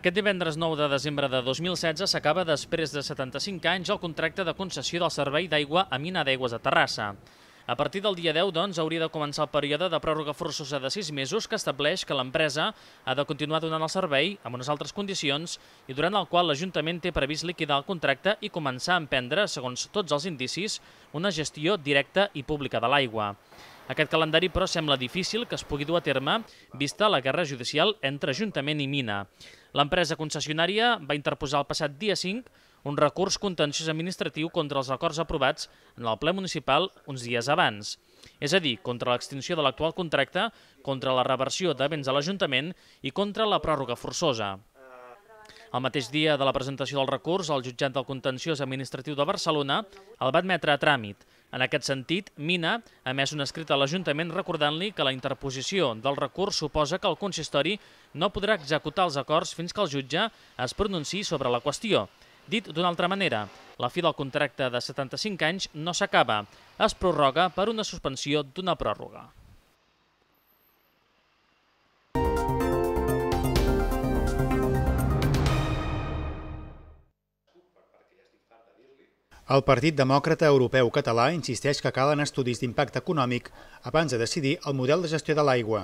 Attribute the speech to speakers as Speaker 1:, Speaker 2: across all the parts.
Speaker 1: Aquest divendres 9 de desembre de 2016 s'acaba després de 75 anys el contracte de concessió del servei d'aigua a Mina d'Aigües de Terrassa. A partir del dia 10, doncs, hauria de començar el període de pròrroga forçosa de 6 mesos que estableix que l'empresa ha de continuar donant el servei amb unes altres condicions i durant el qual l'Ajuntament té previst liquidar el contracte i començar a emprendre, segons tots els indicis, una gestió directa i pública de l'aigua. Aquest calendari, però, sembla difícil que es pugui dur a terme vista la guerra judicial entre Ajuntament i Mina. L'empresa concessionària va interposar el passat dia 5 un recurs contenciós administratiu contra els acords aprovats en el ple municipal uns dies abans. És a dir, contra l'extinció de l'actual contracte, contra la reversió de béns a l'Ajuntament i contra la pròrroga forçosa. El mateix dia de la presentació del recurs, el jutjat del contenciós administratiu de Barcelona el va admetre a tràmit, en aquest sentit, Mina ha emès un escrit a l'Ajuntament recordant-li que la interposició del recurs suposa que el consistori no podrà executar els acords fins que el jutge es pronunciï sobre la qüestió. Dit d'una altra manera, la fi del contracte de 75 anys no s'acaba, es prorroga per una suspensió d'una pròrroga.
Speaker 2: El Partit Demòcrata Europeu Català insisteix que calen estudis d'impacte econòmic abans de decidir el model de gestió de l'aigua.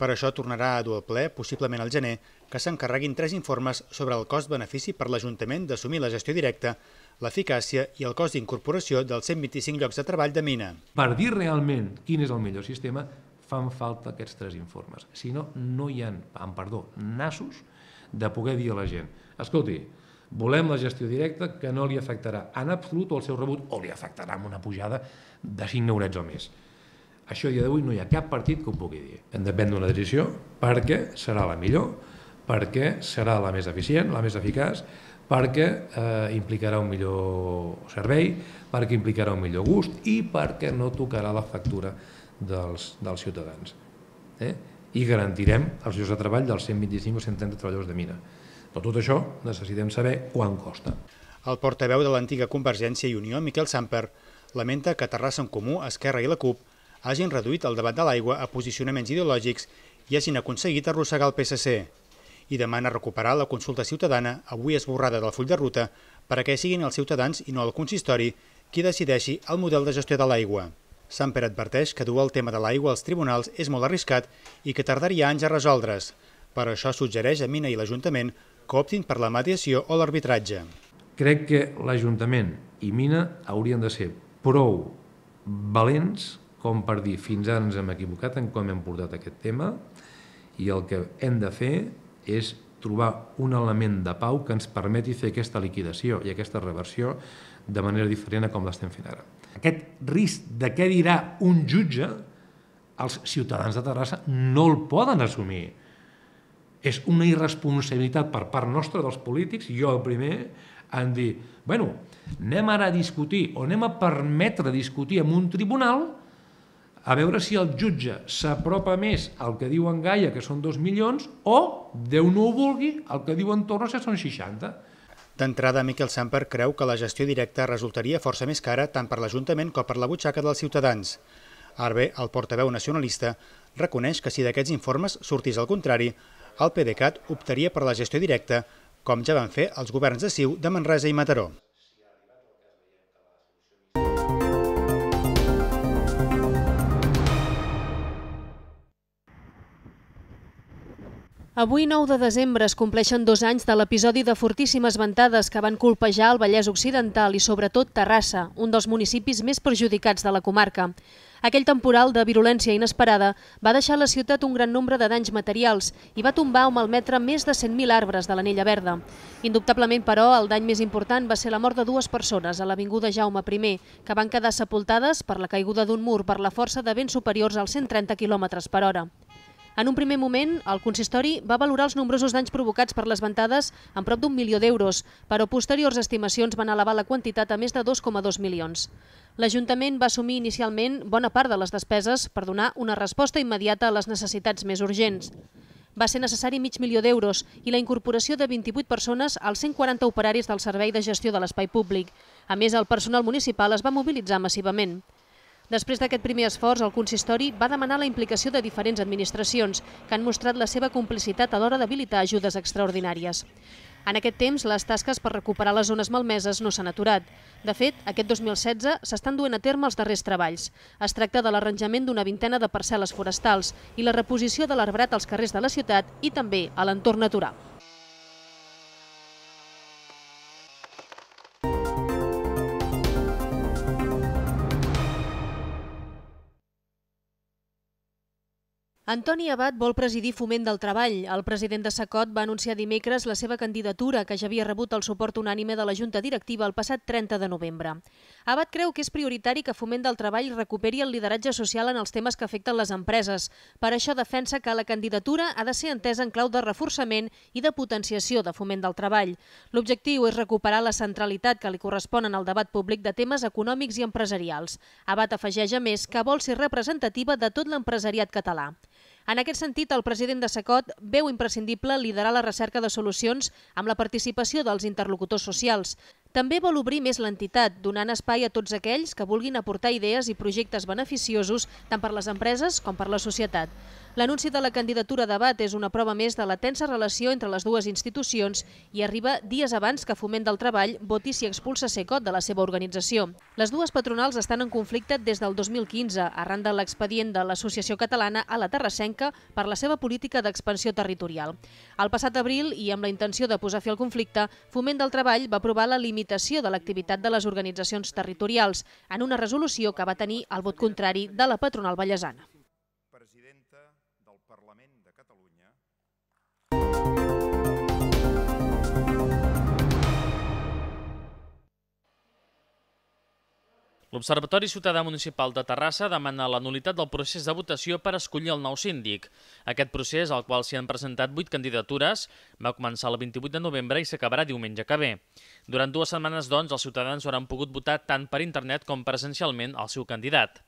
Speaker 2: Per això tornarà a dur el ple, possiblement al gener, que s'encarreguin tres informes sobre el cost-benefici per l'Ajuntament d'assumir la gestió directa, l'eficàcia i el cost d'incorporació dels 125 llocs de treball de mina.
Speaker 3: Per dir realment quin és el millor sistema, fan falta aquests tres informes. Si no, no hi ha, amb perdó, nassos de poder dir a la gent, escolti, Volem la gestió directa que no li afectarà en absolut el seu rebut o li afectarà amb una pujada de 5 neurets o més. Això a dia d'avui no hi ha cap partit que ho pugui dir. En depèn d'una una decisió perquè serà la millor, perquè serà la més eficient, la més eficaç, perquè eh, implicarà un millor servei, perquè implicarà un millor gust i perquè no tocarà la factura dels, dels ciutadans. Eh? I garantirem els llocs de treball dels 125 o 130 treballadors de mina. Però tot això necessitem saber quan costa.
Speaker 2: El portaveu de l'antiga Convergència i Unió, Miquel Samper, lamenta que Terrassa en Comú, Esquerra i la CUP hagin reduït el debat de l'aigua a posicionaments ideològics i hagin aconseguit arrossegar el PSC i demana recuperar la consulta ciutadana, avui esborrada del full de ruta, perquè siguin els ciutadans i no el consistori qui decideixi el model de gestió de l'aigua. Samper adverteix que dur el tema de l'aigua als tribunals és molt arriscat i que tardaria anys a resoldre's. Per això suggereix a Mina i l'Ajuntament que optin per la mediació o l'arbitratge.
Speaker 3: Crec que l'Ajuntament i Mina haurien de ser prou valents com per dir fins ara ens hem equivocat en com hem portat aquest tema i el que hem de fer és trobar un element de pau que ens permeti fer aquesta liquidació i aquesta reversió de manera diferent a com l'estem fent ara. Aquest risc de què dirà un jutge, els ciutadans de Terrassa no el poden assumir és una irresponsabilitat per part nostra dels polítics, jo el primer, en dir, bueno, anem ara a discutir o anem a permetre discutir en un tribunal a veure si el jutge s'apropa més al que diu en Gaia, que són 2 milions, o, Déu no ho vulgui, el que diu
Speaker 2: en Torres, que són 60. D'entrada, Miquel Samper creu que la gestió directa resultaria força més cara tant per l'Ajuntament com per la butxaca dels ciutadans. Arbe, el portaveu nacionalista, reconeix que si d'aquests informes sortís al contrari, el PDeCAT optaria per la gestió directa, com ja van fer els governs de Siu, de Manresa i Mataró.
Speaker 4: Avui, 9 de desembre, es compleixen dos anys de l'episodi de fortíssimes ventades que van colpejar el Vallès Occidental i, sobretot, Terrassa, un dels municipis més perjudicats de la comarca. Aquell temporal de virulència inesperada va deixar a la ciutat un gran nombre de danys materials i va tombar o malmetre més de 100.000 arbres de l'anella verda. Indubtablement, però, el dany més important va ser la mort de dues persones a l'avinguda Jaume I, que van quedar sepultades per la caiguda d'un mur per la força de vents superiors als 130 km per hora. En un primer moment, el consistori va valorar els nombrosos danys provocats per les ventades en prop d'un milió d'euros, però posteriors estimacions van elevar la quantitat a més de 2,2 milions. L'Ajuntament va assumir inicialment bona part de les despeses per donar una resposta immediata a les necessitats més urgents. Va ser necessari mig milió d'euros i la incorporació de 28 persones als 140 operaris del Servei de Gestió de l'Espai Públic. A més, el personal municipal es va mobilitzar massivament. Després d'aquest primer esforç, el consistori va demanar la implicació de diferents administracions, que han mostrat la seva complicitat a l'hora d'habilitar ajudes extraordinàries. En aquest temps, les tasques per recuperar les zones malmeses no s'han aturat. De fet, aquest 2016 s'estan duent a terme els darrers treballs. Es tracta de l'arranjament d'una vintena de parcel·les forestals i la reposició de l'arbrat als carrers de la ciutat i també a l'entorn natural. Antoni Abad vol presidir Foment del Treball. El president de Sacot va anunciar dimecres la seva candidatura, que ja havia rebut el suport unànime de la Junta Directiva el passat 30 de novembre. Abad creu que és prioritari que Foment del Treball recuperi el lideratge social en els temes que afecten les empreses. Per això defensa que la candidatura ha de ser entesa en clau de reforçament i de potenciació de Foment del Treball. L'objectiu és recuperar la centralitat que li correspon en el debat públic de temes econòmics i empresarials. Abad afegeix a més que vol ser representativa de tot l'empresariat català. En aquest sentit, el president de SACOT veu imprescindible liderar la recerca de solucions amb la participació dels interlocutors socials. També vol obrir més l'entitat, donant espai a tots aquells que vulguin aportar idees i projectes beneficiosos tant per les empreses com per la societat. L'anunci de la candidatura d'abat és una prova més de la tensa relació entre les dues institucions i arriba dies abans que Foment del Treball voti si expulsa Secot de la seva organització. Les dues patronals estan en conflicte des del 2015, arran de l'expedient de l'Associació Catalana a la Terrassenca per la seva política d'expansió territorial. El passat abril, i amb la intenció de posar fi al conflicte, Foment del Treball va aprovar la limitació de l'activitat de les organitzacions territorials en una resolució que va tenir el vot contrari de la patronal ballesana.
Speaker 1: L'Observatori Ciutadà Municipal de Terrassa demana la nulitat del procés de votació per escollir el nou síndic. Aquest procés, al qual s'hi han presentat 8 candidatures, va començar el 28 de novembre i s'acabarà diumenge que ve. Durant dues setmanes, doncs, els ciutadans hauran pogut votar tant per internet com presencialment el seu candidat.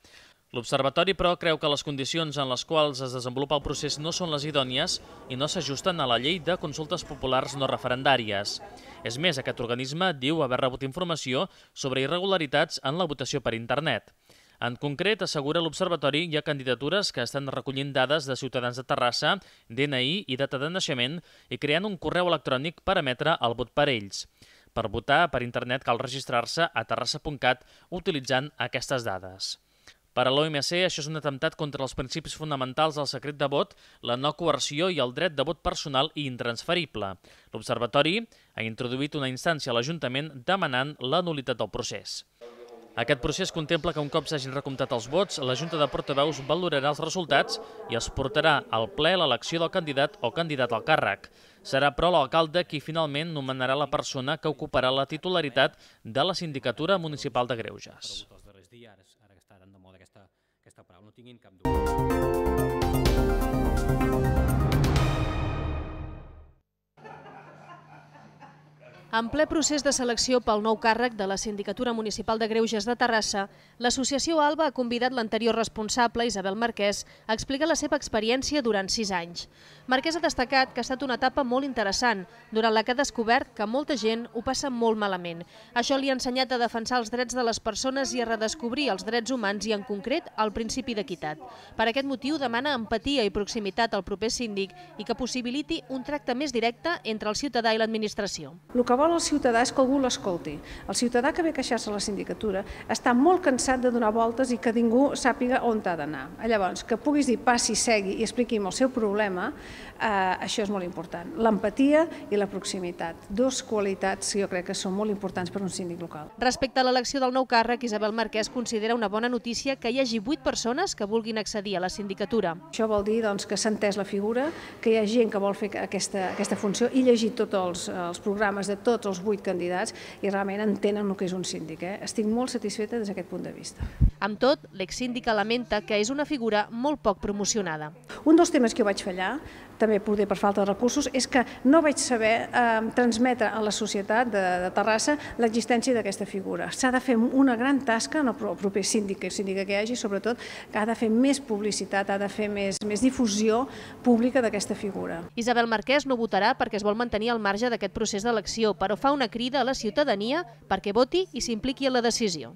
Speaker 1: L'Observatori, però, creu que les condicions en les quals es desenvolupa el procés no són les idònies i no s'ajusten a la llei de consultes populars no referendàries. És més, aquest organisme diu haver rebut informació sobre irregularitats en la votació per internet. En concret, assegura l'Observatori, hi ha candidatures que estan recollint dades de ciutadans de Terrassa, DNI i data de naixement i creant un correu electrònic per emetre el vot per ells. Per votar per internet cal registrar-se a terrassa.cat utilitzant aquestes dades. Per a l'OMC, això és un atemptat contra els principis fonamentals del secret de vot, la no coerció i el dret de vot personal i intransferible. L'Observatori ha introduït una instància a l'Ajuntament demanant la nulitat del procés. Aquest procés contempla que un cop s'hagin recomptat els vots, la Junta de Portaveus valorarà els resultats i es portarà al ple l'elecció del candidat o candidat al càrrec. Serà, però, l'alcalde qui finalment nomenarà la persona que ocuparà la titularitat de la Sindicatura Municipal de Greuges. Nothing Income.
Speaker 4: En ple procés de selecció pel nou càrrec de la Sindicatura Municipal de Greuges de Terrassa, l'associació ALBA ha convidat l'anterior responsable, Isabel Marquès, a explicar la seva experiència durant sis anys. Marquès ha destacat que ha estat una etapa molt interessant, durant la que ha descobert que molta gent ho passa molt malament. Això li ha ensenyat a defensar els drets de les persones i a redescobrir els drets humans i, en concret, el principi d'equitat. Per aquest motiu demana empatia i proximitat al proper síndic i que possibiliti un tracte més directe entre el ciutadà i l'administració.
Speaker 5: El que vol vol el ciutadà és que algú l'escolti. El ciutadà que ve a queixar-se a la sindicatura està molt cansat de donar voltes i que ningú sàpiga on ha d'anar. Llavors, que puguis dir passi, segui i expliqui'm el seu problema, eh, això és molt important. L'empatia i la proximitat, dues qualitats que jo crec que són molt importants per un síndic local.
Speaker 4: Respecte a l'elecció del nou càrrec, Isabel Marquès considera una bona notícia que hi hagi vuit persones que vulguin accedir a la sindicatura. Això vol dir doncs, que s'ha entès la figura, que hi ha gent que vol fer aquesta, aquesta funció i llegir tots els,
Speaker 5: els programes de tots els vuit candidats i realment entenen el que és un síndic. Eh? Estic molt satisfeta
Speaker 4: des d'aquest punt de vista. Amb tot, l'exsíndica lamenta que és una figura molt poc promocionada.
Speaker 5: Un dels temes que vaig fallar, també poder per falta de recursos, és que no vaig saber eh, transmetre a la societat de, Terrassa l'existència d'aquesta figura. S'ha de fer una gran tasca en el proper síndic, que hi hagi, sobretot, que ha de fer més publicitat, ha de fer més,
Speaker 4: més difusió pública d'aquesta figura. Isabel Marquès no votarà perquè es vol mantenir al marge d'aquest procés d'elecció, però fa una crida a la ciutadania perquè voti i s'impliqui en la decisió.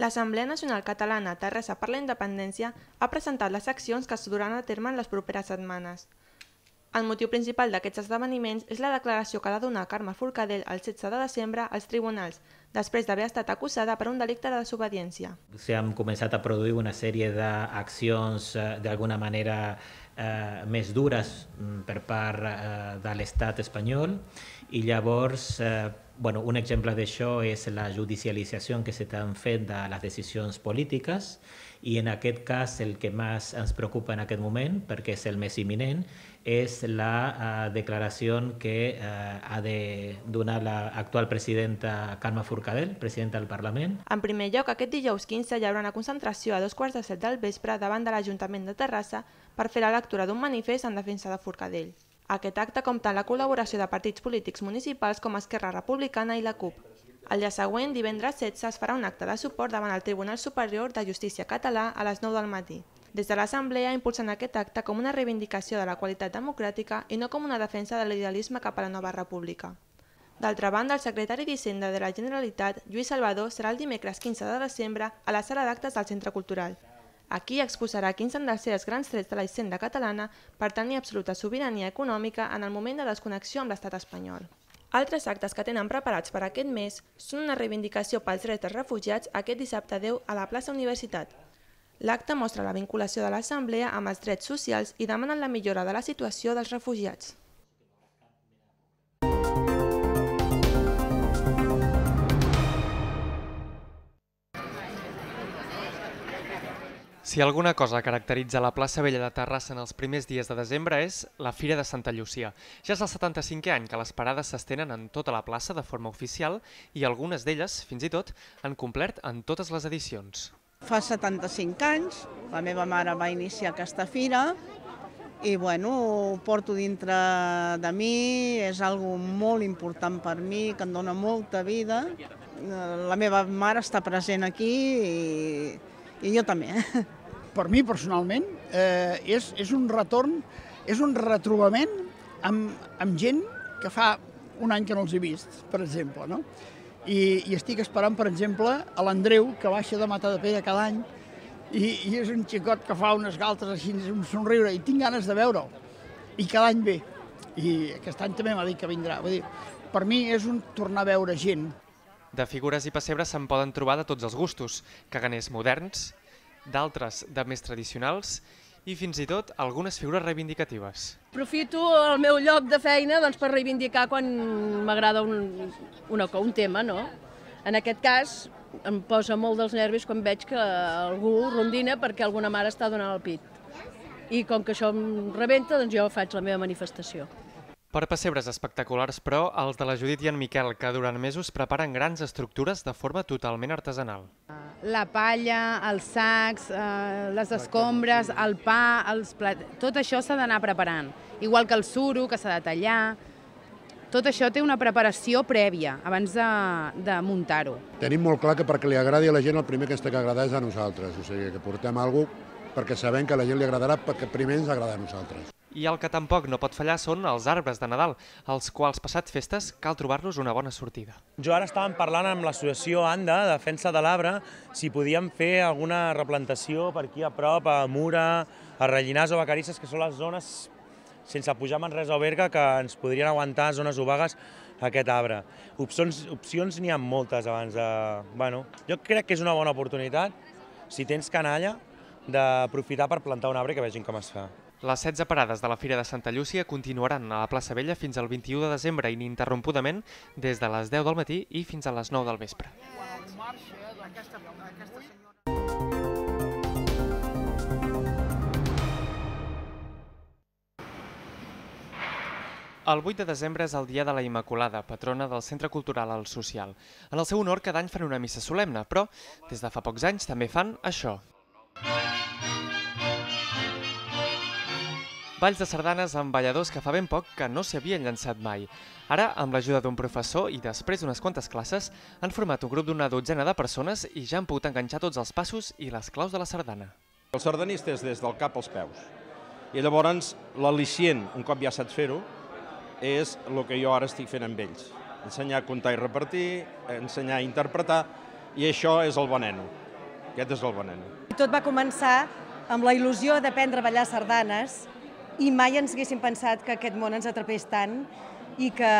Speaker 6: L'Assemblea Nacional Catalana Terrassa per la Independència ha presentat les accions que es duran a terme en les properes setmanes. El motiu principal d'aquests esdeveniments és la declaració que ha de donar Carme Forcadell el 16 de desembre als tribunals, després d'haver estat acusada per un delicte de desobediència.
Speaker 7: S'han començat a produir una sèrie d'accions eh, d'alguna manera eh, més dures mm, per part eh, de l'estat espanyol i llavors eh, bueno, un exemple d'això és la judicialització que s'estan fent de les decisions polítiques i en aquest cas el que més ens preocupa en aquest moment, perquè és el més imminent, és la uh, eh, declaració que uh, ha de donar l'actual presidenta Carme Forcadell, presidenta del Parlament.
Speaker 6: En primer lloc, aquest dijous 15 hi haurà una concentració a dos quarts de set del vespre davant de l'Ajuntament de Terrassa per fer la lectura d'un manifest en defensa de Forcadell. Aquest acte compta amb la col·laboració de partits polítics municipals com Esquerra Republicana i la CUP. El dia següent, divendres 16, es farà un acte de suport davant el Tribunal Superior de Justícia Català a les 9 del matí. Des de l'Assemblea impulsen aquest acte com una reivindicació de la qualitat democràtica i no com una defensa de l'idealisme cap a la nova república. D'altra banda, el secretari d'Hisenda de la Generalitat, Lluís Salvador, serà el dimecres 15 de desembre a la sala d'actes del Centre Cultural. Aquí exposarà quins han de ser els grans trets de la hisenda catalana per tenir absoluta sobirania econòmica en el moment de desconnexió amb l'estat espanyol. Altres actes que tenen preparats per aquest mes són una reivindicació pels drets dels refugiats aquest dissabte 10 a la plaça Universitat. L'acte mostra la vinculació de l'Assemblea amb els drets socials i demanen la millora de la situació dels refugiats.
Speaker 8: Si alguna cosa caracteritza la plaça Vella de Terrassa en els primers dies de desembre és la Fira de Santa Llucia. Ja és el 75è any que les parades s'estenen en tota la plaça de forma oficial i algunes d'elles, fins i tot, han complert en totes les edicions.
Speaker 5: Fa 75 anys, la meva mare va iniciar aquesta fira i bueno, ho porto dintre de mi, és algo molt important per mi, que em dona molta vida. Eh, la meva mare està present aquí i
Speaker 2: i jo també. per mi personalment, eh, és, és un retorn, és un retrobament amb, amb gent que fa un any que no els he vist, per exemple, no? I, i estic esperant, per exemple, a l'Andreu, que baixa de Mata de Pere cada any, i, i és un xicot que fa unes galtes així, un somriure, i tinc ganes de veure'l. I cada any ve. I aquest any també m'ha dit que vindrà. Vull dir, per mi és un tornar a veure gent.
Speaker 8: De figures i pessebres se'n poden trobar de tots els gustos, caganers moderns, d'altres de més tradicionals i fins i tot algunes figures reivindicatives.
Speaker 5: Profito el meu lloc de feina doncs, per reivindicar quan m'agrada un, una, un tema, no? En aquest cas, em posa molt dels nervis quan veig que algú rondina perquè alguna mare està donant el pit. I com que això em rebenta, doncs jo faig la meva manifestació.
Speaker 8: Per pessebres espectaculars, però, els de la Judit i en Miquel, que durant mesos preparen grans estructures de forma totalment artesanal.
Speaker 5: La palla, els sacs, eh, les escombres, el pa, els plat... tot això s'ha d'anar preparant. Igual que el suro, que s'ha de tallar... Tot això té una preparació prèvia, abans de, de muntar-ho.
Speaker 2: Tenim molt clar que perquè li agradi a la gent el primer que ens té que agradar és a nosaltres, o sigui, que portem alguna perquè sabem que a la gent li agradarà perquè primer ens agrada a nosaltres.
Speaker 8: I el que tampoc no pot fallar són els arbres de Nadal, els quals passat festes cal trobar-los una bona sortida.
Speaker 2: Jo ara estàvem parlant amb l'associació ANDA, Defensa de l'Arbre, si podíem fer alguna replantació per aquí a prop, a Mura, a Rellinars o a que són les zones sense pujar Manresa o Berga, que ens podrien aguantar zones obagues aquest arbre. Opcions opcions n'hi ha moltes abans de... Bueno, jo crec que és una bona oportunitat, si tens canalla, d'aprofitar per plantar un arbre que vegin com es fa. Les 16 parades de
Speaker 8: la Fira de Santa Llúcia continuaran a la plaça Vella fins al 21 de desembre ininterrompudament des de les 10 del matí i fins a les 9 del vespre. Aquesta, aquesta senyora... El 8 de desembre és el Dia de la Immaculada, patrona del Centre Cultural al Social. En el seu honor cada any fan una missa solemne, però des de fa pocs anys també fan això. Música balls de sardanes amb balladors que fa ben poc que no s'havien llançat mai. Ara, amb l'ajuda d'un professor i després d'unes quantes classes, han format un grup d'una dotzena de persones i ja han pogut enganxar tots els passos
Speaker 2: i les claus de la sardana. El sardanista és des del cap als peus. I llavors l'al·licient, un cop ja saps fer-ho, és el que jo ara estic fent amb ells. Ensenyar a comptar i repartir, ensenyar a interpretar, i això és el veneno. Aquest és el veneno.
Speaker 4: Tot va començar amb la il·lusió d'aprendre a ballar sardanes i mai ens haguéssim pensat que aquest món ens atrapés tant i que,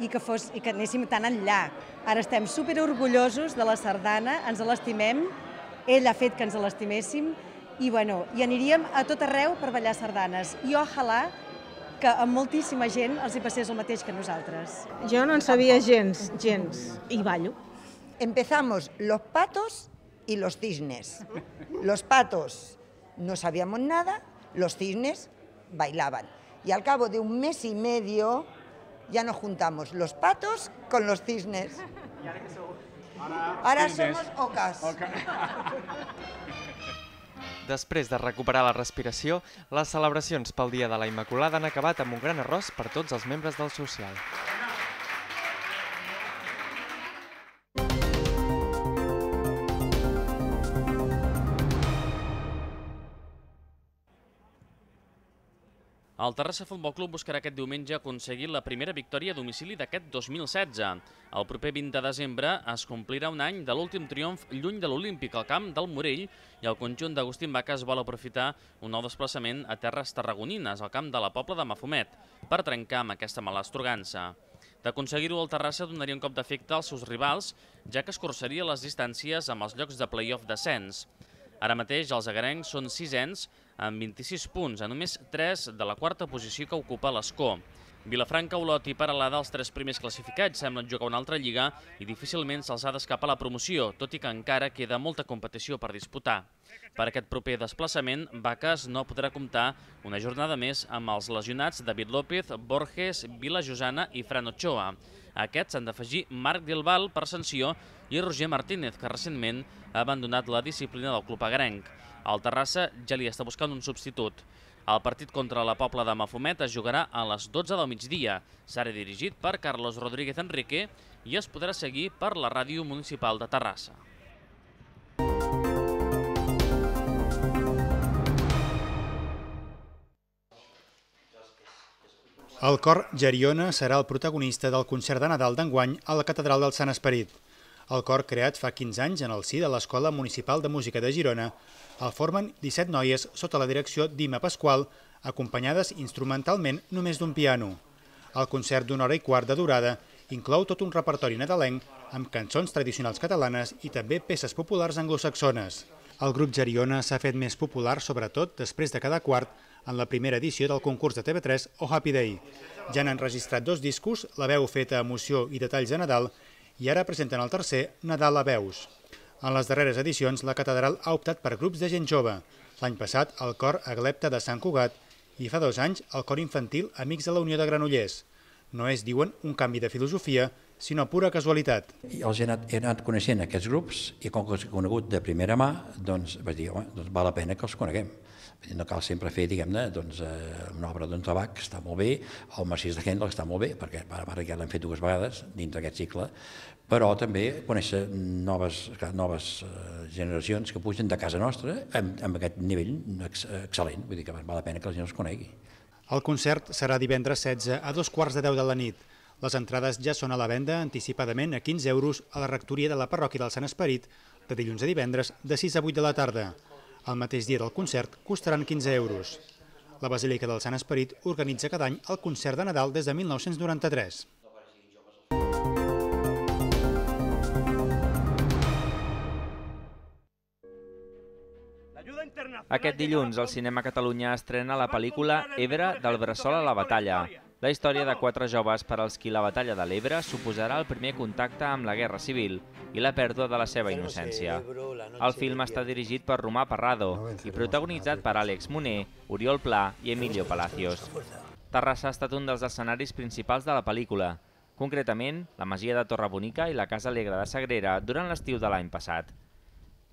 Speaker 4: i que, fos, i que anéssim tan enllà. Ara estem super orgullosos de la sardana, ens l'estimem, ell ha fet que ens l'estiméssim i, bueno, i aniríem a tot arreu per ballar sardanes. I ojalà que a moltíssima gent els hi passés el mateix que nosaltres. Jo no en sabia gens, gens, i ballo. Empezamos los patos y los cisnes. Los patos no sabíamos nada, los cisnes bailaban. Y al cabo de un mes y medio ya nos juntamos los patos con los cisnes.
Speaker 5: Ara somos ocas.
Speaker 8: Després de recuperar la respiració, les celebracions pel Dia de la Immaculada han acabat amb un gran arròs per tots els membres del social.
Speaker 1: El Terrassa Futbol Club buscarà aquest diumenge aconseguir la primera victòria a domicili d'aquest 2016. El proper 20 de desembre es complirà un any de l'últim triomf lluny de l'Olímpic al camp del Morell i el conjunt d'Agustín Baques vol aprofitar un nou desplaçament a terres tarragonines al camp de la Pobla de Mafumet per trencar amb aquesta mala estrogança. D'aconseguir-ho, el Terrassa donaria un cop d'efecte als seus rivals, ja que escorçaria les distàncies amb els llocs de play-off Sens. Ara mateix els agarencs són sisens amb 26 punts, a només 3 de la quarta posició que ocupa l'Escó. Vilafranca, Olot i Paralada, els tres primers classificats, semblen jugar una altra lliga i difícilment se'ls ha d'escapar la promoció, tot i que encara queda molta competició per disputar. Per aquest proper desplaçament, Baques no podrà comptar una jornada més amb els lesionats David López, Borges, Vila Josana i Fran Ochoa. Aquests han d'afegir Marc Dilbal per sanció i Roger Martínez, que recentment ha abandonat la disciplina del club agrenc. El Terrassa ja li està buscant un substitut. El partit contra la Pobla de Mafumet es jugarà a les 12 del migdia. Serà dirigit per Carlos Rodríguez Enrique i es podrà seguir per la ràdio municipal de Terrassa.
Speaker 2: El cor Geriona serà el protagonista del concert de Nadal d'enguany a la Catedral del Sant Esperit. El cor creat fa 15 anys en el si de l'Escola Municipal de Música de Girona el formen 17 noies sota la direcció d'Ima Pasqual, acompanyades instrumentalment només d'un piano. El concert d'una hora i quart de durada inclou tot un repertori nadalenc amb cançons tradicionals catalanes i també peces populars anglosaxones. El grup Geriona s'ha fet més popular, sobretot després de cada quart, en la primera edició del concurs de TV3 o Happy Day. Ja n'han registrat dos discos, La veu feta a emoció i Detalls de Nadal, i ara presenten el tercer Nadal a Veus. En les darreres edicions, la catedral ha optat per grups de gent jove. L'any passat, el cor Aglepta de Sant Cugat i fa dos anys el cor infantil Amics de la Unió de Granollers. No és, diuen, un canvi de filosofia, sinó pura casualitat.
Speaker 3: I els he anat, he anat coneixent aquests grups i com que els he conegut de primera mà, doncs vaig dir, home, doncs val la pena que els coneguem. No cal sempre fer, diguem-ne, doncs, eh, una obra d'un tabac, que està molt bé, el Massís de Händel, està molt bé, perquè a part ja l'hem fet dues vegades dins d'aquest cicle, però també conèixer noves, noves eh, generacions que pugen de casa nostra amb, amb aquest nivell ex, excel·lent, vull dir que val la pena que la gent els conegui.
Speaker 2: El concert serà divendres 16 a dos quarts de 10 de la nit. Les entrades ja són a la venda anticipadament a 15 euros a la rectoria de la parròquia del Sant Esperit de dilluns a divendres de 6 a 8 de la tarda. El mateix dia del concert costaran 15 euros. La Basílica del Sant Esperit organitza cada any el concert de Nadal des de 1993.
Speaker 7: Aquest dilluns, el Cinema Catalunya estrena la pel·lícula Ebre del Bressol a la batalla, la història de quatre joves per als qui la batalla de l'Ebre suposarà el primer contacte amb la Guerra Civil i la pèrdua de la seva innocència. El film està dirigit per Romà Parrado i protagonitzat per Àlex Moner, Oriol Pla i Emilio Palacios. Terrassa ha estat un dels escenaris principals de la pel·lícula, concretament la masia de Bonica i la Casa Alegre de Sagrera durant l'estiu de l'any passat.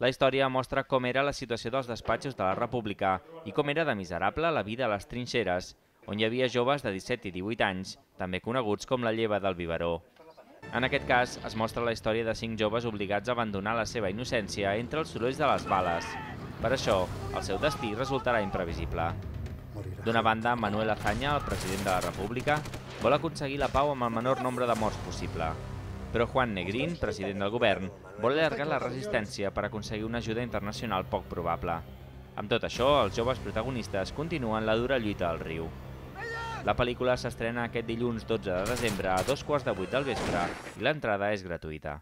Speaker 7: La història mostra com era la situació dels despatxos de la República i com era de miserable la vida a les trinxeres on hi havia joves de 17 i 18 anys, també coneguts com la lleva del biberó. En aquest cas, es mostra la història de cinc joves obligats a abandonar la seva innocència entre els sorolls de les bales. Per això, el seu destí resultarà imprevisible. D'una banda, Manuel Azaña, el president de la República, vol aconseguir la pau amb el menor nombre de morts possible. Però Juan Negrín, president del govern, vol allargar la resistència per aconseguir una ajuda internacional poc probable. Amb tot això, els joves protagonistes continuen la dura lluita al riu. La pel·lícula s'estrena aquest dilluns 12 de desembre a dos quarts de vuit del vespre i l'entrada és gratuïta.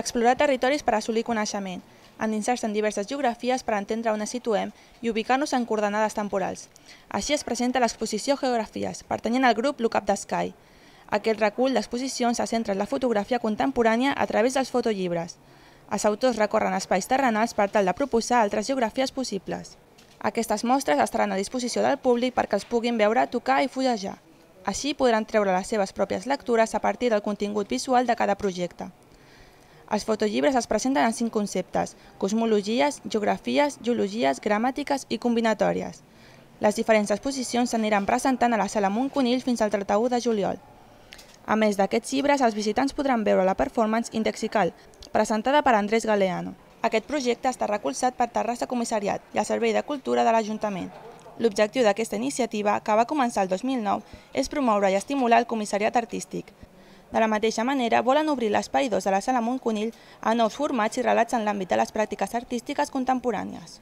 Speaker 6: Explorar territoris per assolir coneixement en inserts en diverses geografies per entendre on es situem i ubicar-nos en coordenades temporals. Així es presenta l'exposició Geografies, pertanyent al grup Look Up the Sky. Aquest recull d'exposicions se centra en la fotografia contemporània a través dels fotollibres. Els autors recorren espais terrenals per tal de proposar altres geografies possibles. Aquestes mostres estaran a disposició del públic perquè els puguin veure, tocar i fullejar. Així podran treure les seves pròpies lectures a partir del contingut visual de cada projecte. Els fotollibres es presenten en cinc conceptes, cosmologies, geografies, geologies, gramàtiques i combinatòries. Les diferents exposicions s'aniran presentant a la sala Montconill fins al 31 de juliol. A més d'aquests llibres, els visitants podran veure la performance Indexical, presentada per Andrés Galeano. Aquest projecte està recolzat per Terrassa Comissariat i el Servei de Cultura de l'Ajuntament. L'objectiu d'aquesta iniciativa, que va començar el 2009, és promoure i estimular el comissariat artístic, de la mateixa manera, volen obrir l'espai 2 de la Sala Montconill a nous formats i relats en l'àmbit de les pràctiques artístiques contemporànies.